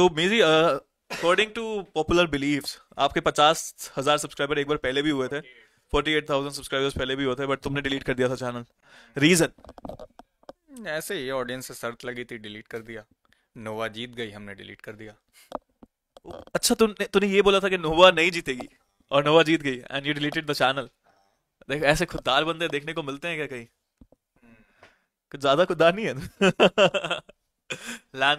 तो मेजी according to popular beliefs आपके पचास हजार सब्सक्राइबर एक बार पहले भी हुए थे फोर्टी एट थाउजेंड सब्सक्राइबर्स पहले भी हुए थे बट तुमने डिलीट कर दिया था चैनल रीजन ऐसे ही ऑडियंस से शर्त लगी थी डिलीट कर दिया नोवा जीत गई हमने डिलीट कर दिया अच्छा तूने तूने ये बोला था कि नोवा नहीं जीतेगी और नोवा जीत गई and you deleted the channel देख ऐसे खुददार बंदे देखने को मिलते हैं क्या कहीं हम्म। कुछ ज्यादा खुददार नहीं है लैंड